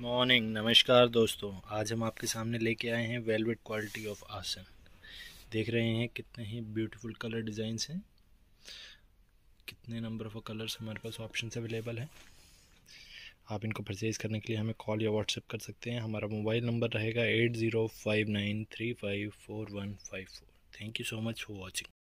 morning नमस्कार दोस्तों आज हम आपके सामने लेके आए हैं वेलवेट क्वालिटी ऑफ आसन देख रहे हैं कितने ही ब्यूटीफुल कलर डिज़ाइंस हैं कितने नंबर ऑफ कलर्स हमारे पास ऑप्शन अवेलेबल हैं आप इनको परचेज़ करने के लिए हमें कॉल या व्हाट्सएप कर सकते हैं हमारा मोबाइल नंबर रहेगा eight zero five nine three five four one five four thank you so much for watching